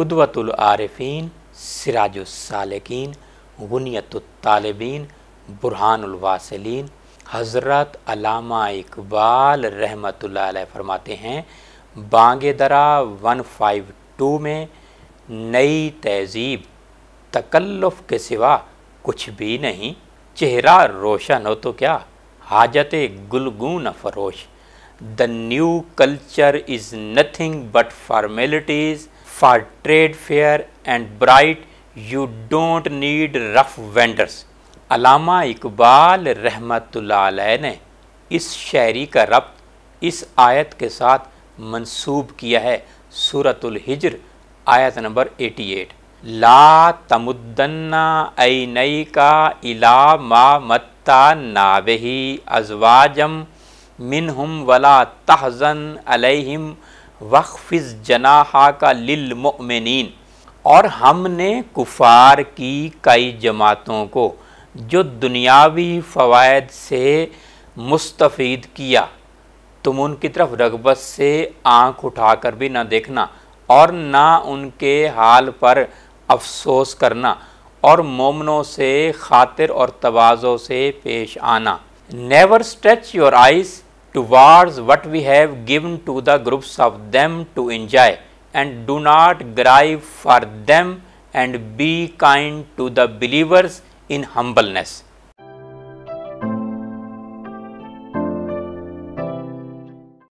قدوت العارفین سراج السالکین غنیت الطالبین برحان الواصلین حضرت علامہ اقبال رحمت علیہ فرماتے ہیں Bang Dara one five two میں نئی تہذیب تکلف کے سوا کچھ بھی نہیں چہرہ روشن ہو تو کیا حاجت گلگون فروش the new culture is nothing but formalities for trade fair and bright you don't need rough wonders Allama Iqbal رحمۃ علیہ نے اس شاعری کا ربط اس آیت کے ساتھ منسوب کیا ہے صورت الحجر آیت نمبر ایٹی ایٹ لا لات کا الا ما متا نابہی ازواجم منہم ولا تحزن علیہم وقفظ جناحا کا للمؤمنین اور ہم نے کفار کی کئی جماعتوں کو جو دنیاوی فوائد سے مستفید کیا تم ان کی طرف رغبت سے آنکھ اٹھا کر بھی نہ دیکھنا اور نہ ان کے حال پر افسوس کرنا اور مومنوں سے خاطر اور توازوں سے پیش آنا never stretch your eyes towards what we have given to the groups of them to enjoy and do not grieve for them and be kind to the believers in humbleness.